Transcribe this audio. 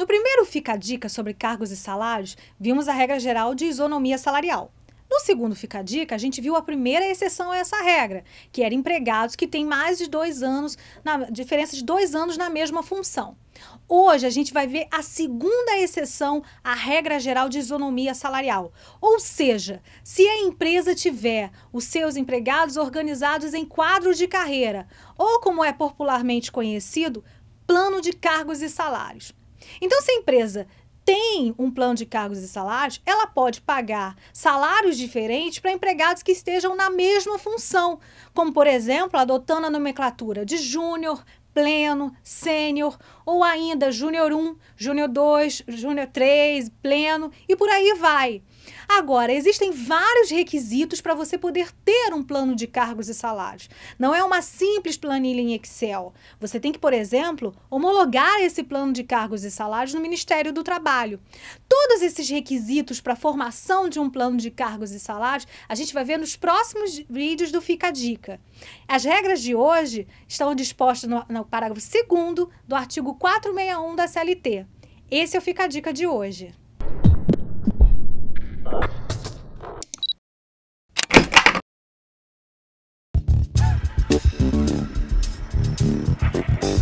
No primeiro Fica a Dica sobre cargos e salários, vimos a regra geral de isonomia salarial. No segundo Fica a Dica, a gente viu a primeira exceção a essa regra, que era empregados que têm mais de dois anos, na diferença de dois anos na mesma função. Hoje a gente vai ver a segunda exceção à regra geral de isonomia salarial. Ou seja, se a empresa tiver os seus empregados organizados em quadro de carreira, ou como é popularmente conhecido, plano de cargos e salários. Então, se a empresa tem um plano de cargos e salários, ela pode pagar salários diferentes para empregados que estejam na mesma função, como, por exemplo, adotando a nomenclatura de júnior, pleno, sênior, ou ainda júnior 1, júnior 2, júnior 3, pleno, e por aí vai. Agora, existem vários requisitos para você poder ter um plano de cargos e salários. Não é uma simples planilha em Excel. Você tem que, por exemplo, homologar esse plano de cargos e salários no Ministério do Trabalho. Todos esses requisitos para a formação de um plano de cargos e salários, a gente vai ver nos próximos vídeos do Fica a Dica. As regras de hoje estão dispostas no, no parágrafo 2 do artigo 461 da CLT. Esse é o Fica a Dica de hoje. Thank you.